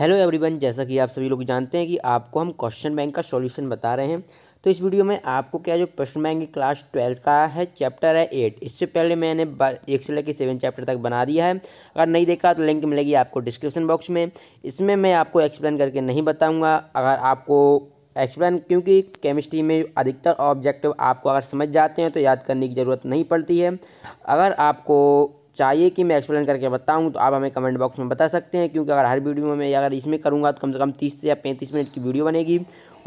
hello everyone जैसा कि आप सभी लोग जानते हैं कि आपको हम क्वेश्चन बैंक का सॉल्यूशन बता रहे हैं तो इस वीडियो में आपको क्या जो प्रश्न बैंक क्लास ट्वेल्व का है चैप्टर है एट इससे पहले मैंने एक से लेकर सेवन चैप्टर तक बना दिया है अगर नहीं देखा तो लिंक मिलेगी आपको डिस्क्रिप्शन बॉक्स में इसमें मैं आपको एक्सप्लेन करके नहीं बताऊँगा अगर आपको एक्सप्लेन क्योंकि केमिस्ट्री में अधिकतर ऑब्जेक्टिव आपको अगर समझ जाते हैं तो याद करने की ज़रूरत नहीं पड़ती है अगर आपको चाहिए कि मैं एक्सप्लेन करके बताऊं तो आप हमें कमेंट बॉक्स में बता सकते हैं क्योंकि अगर हर वीडियो में मैं अगर इसमें करूंगा तो कम से कम तीस से या पैंतीस मिनट की वीडियो बनेगी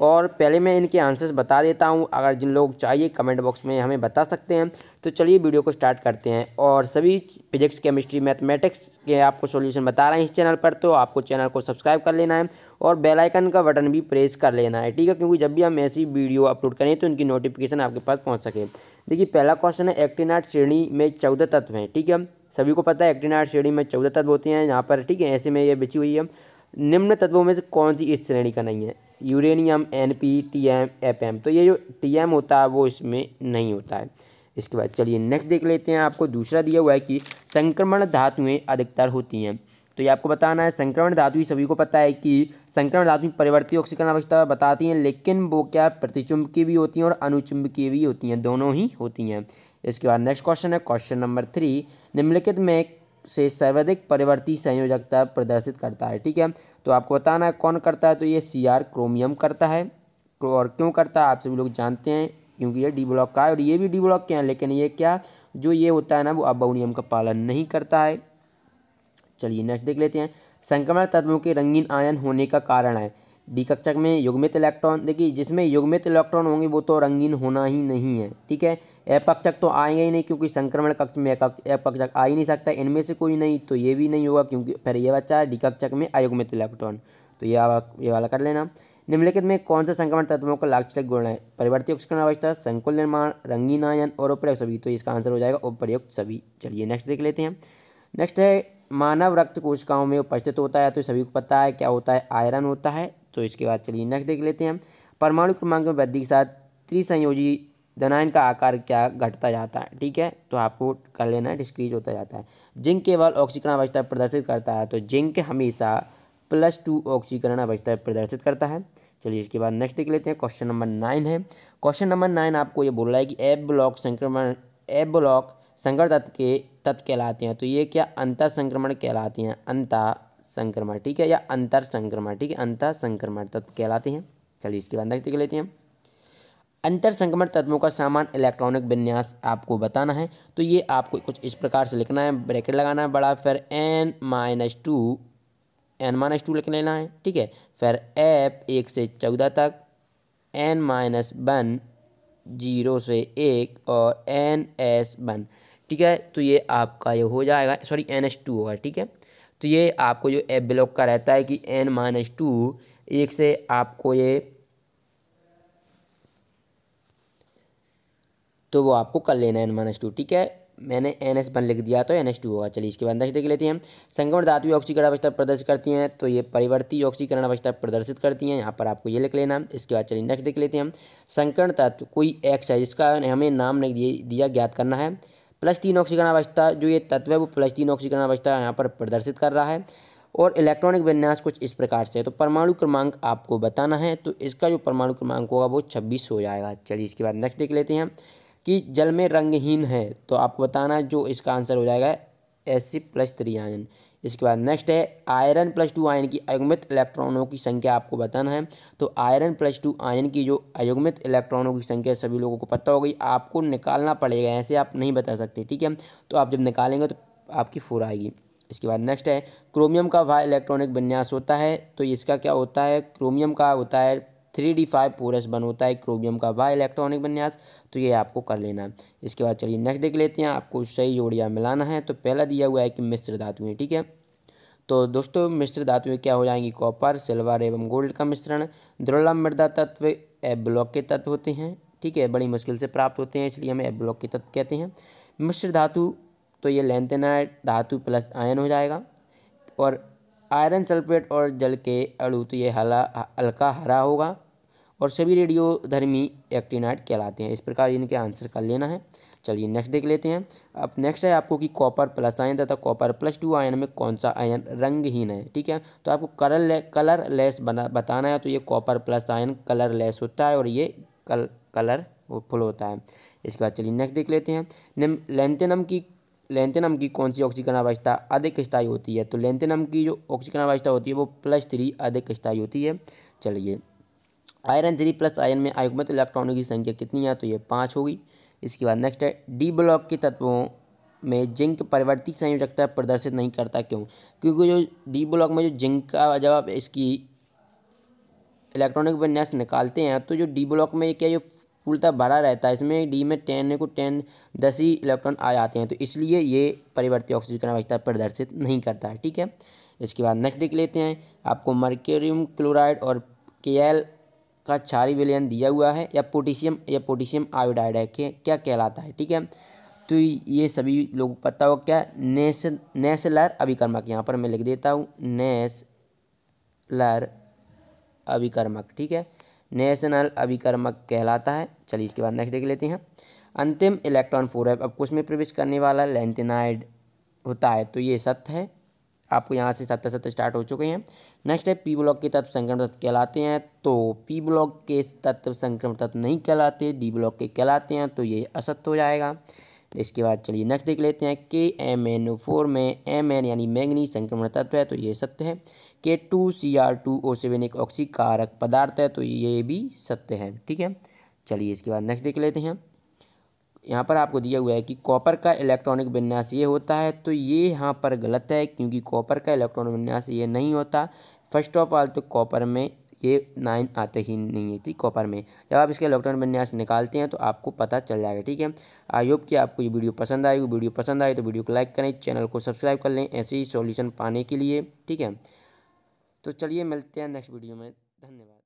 और पहले मैं इनके आंसर्स बता देता हूं अगर जिन लोग चाहिए कमेंट बॉक्स में हमें बता सकते हैं तो चलिए वीडियो को स्टार्ट करते हैं और सभी फिजिक्स केमिस्ट्री मैथमेटिक्स के आपको सोल्यूशन बता रहे हैं इस चैनल पर तो आपको चैनल को सब्सक्राइब कर लेना है और बेल आइकन का बटन भी प्रेस कर लेना है ठीक है क्योंकि जब भी हम ऐसी वीडियो अपलोड करें तो इनकी नोटिफिकेशन आपके पास पहुँच सके देखिए पहला क्वेश्चन है एक्टिनाट श्रेणी में चौदह तत्व हैं ठीक है सभी को पता है आठ श्रेणी में चौदह तत्व होते हैं यहाँ पर ठीक है ऐसे में ये बिछी हुई है निम्न तत्वों में से कौन सी इस श्रेणी का नहीं है uranium N P T M F M तो ये जो टी एम होता है वो इसमें नहीं होता है इसके बाद चलिए नेक्स्ट देख लेते हैं आपको दूसरा दिया हुआ है कि संक्रमण धातुएँ अधिकतर होती हैं तो ये आपको बताना है संक्रमण धातु सभी को पता है कि संक्रमण धातु में परिवर्ती ऑक्सीकरण आवश्यकता बताती हैं लेकिन वो क्या प्रतिचुंबकीय भी होती हैं और अनुचुंबकीय भी होती हैं दोनों ही होती हैं इसके बाद नेक्स्ट क्वेश्चन है क्वेश्चन नंबर थ्री निम्नलिखित में से सर्वाधिक परिवर्ती संयोजकता प्रदर्शित करता है ठीक है तो आपको बताना है कौन करता है तो ये सी क्रोमियम करता है और क्यों करता है आप सभी लोग जानते हैं क्योंकि ये डी ब्लॉक का है और ये भी डी ब्लॉक के हैं लेकिन ये क्या जो ये होता है ना वो अबोनियम का पालन नहीं करता है चलिए नेक्स्ट देख लेते हैं संक्रमण तत्वों के रंगीन आयन होने का कारण है डी कक्षक में युग्मित इलेक्ट्रॉन देखिए जिसमें युग्मित इलेक्ट्रॉन होंगे वो तो रंगीन होना ही नहीं है ठीक है एप कक्षक तो आएंगे ही नहीं क्योंकि संक्रमण कक्ष में एप कक्षक आ ही नहीं सकता इनमें से कोई नहीं तो ये भी नहीं होगा क्योंकि फिर ये बच्चा डी कक्षक में अयुग्मित इलेक्ट्रॉन तो ये ये वाला कर लेना निम्नलिखित में कौन सा संक्रमण तत्वों का लाक्षणिक गुण है परिवर्तित उपकरण अवस्था संकुल निर्माण रंगीन आयन और उपयुक्त सभी तो इसका आंसर हो जाएगा उपयुक्त सभी चलिए नेक्स्ट देख लेते हैं नेक्स्ट है मानव रक्त कोशिकाओं में उपस्थित होता है तो सभी को पता है क्या होता है आयरन होता है तो इसके बाद चलिए नेक्स्ट देख लेते हैं परमाणु क्रमांक में वृद्धि के साथ त्रिसंयोजी धनायन का आकार क्या घटता जाता है ठीक है तो आपको कर लेना डिस्क्रीज होता जाता है जिंक केवल ऑक्सीकरण अवस्था प्रदर्शित करता है तो जिंक हमेशा प्लस टू ऑक्सीकरण अवस्था प्रदर्शित करता है चलिए इसके बाद नेक्स्ट देख लेते हैं क्वेश्चन नंबर नाइन है क्वेश्चन नंबर नाइन आपको ये बोल रहा है कि एब ब्लॉक संक्रमण एब ब्लॉक संकर तत्व के तत् कहलाते हैं तो ये क्या अंतर संक्रमण कहलाते हैं अंता संक्रमण ठीक है या अंतर संक्रमण ठीक है अंतर संक्रमण तत्व कहलाते हैं चलिए इसके बाद देख लेते हैं अंतर संक्रमण तत्वों का सामान इलेक्ट्रॉनिक विन्यास आपको बताना है तो ये आपको कुछ इस प्रकार से लिखना है ब्रैकेट लगाना है बड़ा फिर N minus two N minus two लिख लेना है ठीक है फिर एफ एक से चौदह तक एन माइनस वन जीरो से एक और एन एस वन ठीक है तो ये आपका ये हो जाएगा सॉरी एन एस टू होगा ठीक है तो ये आपको जो एफ ब्लॉक का रहता है कि एन माइनस टू एक से आपको ये तो वो आपको कर लेना है एन माइनस टू ठीक है मैंने एन एस वन लिख दिया तो एन एस टू होगा चलिए इसके बाद नेक्स्ट देख लेते हैं संक्रमण धातु ऑक्सीकरण अवस्था प्रदर्शित करती हैं तो ये परिवर्ती ऑक्सीकरण अवस्था प्रदर्शित करती हैं यहाँ पर आपको ये लिख लेना इसके बाद चलिए नेक्स्ट देख लेते हैं संकरण तत्व कोई एक्स है जिसका हमें नाम नहीं दिया ज्ञात करना है प्लस तीन ऑक्सीकरण अवस्था जो ये तत्व है वो प्लस तीन ऑक्सीकरण अवस्था यहाँ पर प्रदर्शित कर रहा है और इलेक्ट्रॉनिक विन्यास कुछ इस प्रकार से है तो परमाणु क्रमांक आपको बताना है तो इसका जो परमाणु क्रमांक होगा वो छब्बीस हो जाएगा चलिए इसके बाद नेक्स्ट देख लेते हैं कि जल में रंगहीन है तो आपको बताना जो इसका आंसर हो जाएगा एस सी प्लस त्रियान इसके बाद नेक्स्ट है आयरन प्लस टू आयन की अयुग्मित इलेक्ट्रॉनों की संख्या आपको बताना है तो आयरन प्लस टू आयन की जो अयुग्मित इलेक्ट्रॉनों की संख्या सभी लोगों को पता हो गई आपको निकालना पड़ेगा ऐसे आप नहीं बता सकते ठीक है तो आप जब निकालेंगे तो आपकी फोर आएगी इसके बाद नेक्स्ट है क्रोमियम का वह इलेक्ट्रॉनिक विन्यास होता है तो इसका क्या होता है क्रोमियम का होता है three D five four S one होता है क्रोमियम का वाई इलेक्ट्रॉनिक विन्यास तो ये आपको कर लेना है इसके बाद चलिए नेक्स्ट देख लेते हैं आपको सही जोड़िया मिलाना है तो पहला दिया हुआ है कि मिश्र धातुएँ ठीक है तो दोस्तों मिश्र धातुएँ क्या हो जाएंगी कॉपर सिल्वर एवं गोल्ड का मिश्रण दुर्लभ मृदा तत्व ब्लॉक के तत्व होते हैं ठीक है बड़ी मुश्किल से प्राप्त होते हैं इसलिए हमें ब्लॉक के तत्व कहते हैं मिश्र धातु तो ये लेंथेनाइट धातु प्लस आयन हो जाएगा और आयरन सल्फेट और जल के अड़ू तो ये हला हल्का हरा होगा और सभी रेडियो धर्मी एक्टिनाइट कहलाते हैं इस प्रकार इनके आंसर कर लेना है चलिए नेक्स्ट देख लेते हैं अब नेक्स्ट है आपको कि कॉपर प्लस आयन तथा कॉपर प्लस टू आयन में कौन सा आयन रंगहीन है ठीक है तो आपको कलर ले, कलर लेस बना बताना है तो ये copper plus ion colourless होता है और ये कल कलर फुल होता है इसके बाद चलिए नेक्स्ट देख लेते हैं निम लेंथेनम की लेंथेनम की कौन सी ऑक्सीजन अवस्था अधिक स्थायी होती है तो लेंथेनम की जो ऑक्सीजन अवस्था होती है वो प्लस थ्री अधिक स्थायी होती है चलिए आयरन थ्री प्लस आयरन में आयुग्मत इलेक्ट्रॉनों की संख्या कितनी है तो ये पाँच होगी इसके बाद नेक्स्ट है डी ब्लॉक के तत्वों में जिंक परिवर्तित संयोजकता प्रदर्शित नहीं करता क्यों क्योंकि जो डी ब्लॉक में जो जिंक का जब आप इसकी इलेक्ट्रॉनिक विन्यास निकालते हैं तो जो डी ब्लॉक में क्या जो फूलता भरा रहता है इसमें डी में टेन को टेन दस ही इलेक्ट्रॉन आ जाते हैं तो इसलिए ये परिवर्तित ऑक्सीजन आवश्यकता प्रदर्शित नहीं करता है ठीक है इसके बाद नेक्स्ट देख लेते हैं आपको मर्क्यूरियम क्लोराइड और के का क्षारी विलयन दिया हुआ है या पोटेशियम या पोटेशियम आयोडाइड है क्या क्या कहलाता है ठीक है तो ये सभी लोगों को पता हो क्या नेस नेसलर अभिकर्मक यहाँ पर मैं लिख देता हूँ नेसलर अभिकर्मक ठीक है नेशनल अभिकर्मक कहलाता है चलिए इसके बाद नेक्स्ट देख लेते हैं अंतिम इलेक्ट्रॉन फोर है अब कुछ में प्रवेश करने वाला लेंथेनाइड होता है तो ये सत्य है आपको यहाँ से सत्तर सत्तर स्टार्ट हो चुके हैं नेक्स्ट है पी ब्लॉक के तत्व संक्रमण तत्व कहलाते हैं तो पी ब्लॉक के तत्व संक्रमण तत्व नहीं कहलाते डी ब्लॉक के कहलाते हैं तो ये असत्य हो जाएगा इसके बाद चलिए नेक्स्ट देख लेते हैं K M N O four में एम एन यानी मैंगनी संक्रमण तत्व है तो ये सत्य है K two C R two O seven एक ऑक्सीकारक पदार्थ है तो ये भी सत्य है ठीक है चलिए इसके बाद नेक्स्ट देख लेते हैं यहाँ पर आपको दिया हुआ है कि कॉपर का इलेक्ट्रॉनिक विन्यास ये होता है तो ये यहाँ पर गलत है क्योंकि कॉपर का इलेक्ट्रॉनिक विन्यास ये नहीं होता फर्स्ट ऑफ ऑल तो कॉपर में ये नाइन आते ही नहीं है ठीक कॉपर में जब आप इसके इलेक्ट्रॉनिक विन्यास निकालते हैं तो आपको पता चल जाएगा ठीक है आई होप कि आपको ये वीडियो पसंद आएगी वीडियो पसंद आए तो वीडियो को लाइक करें चैनल को सब्सक्राइब कर लें ऐसे ही सोल्यूशन पाने के लिए ठीक है तो चलिए मिलते हैं नेक्स्ट वीडियो में धन्यवाद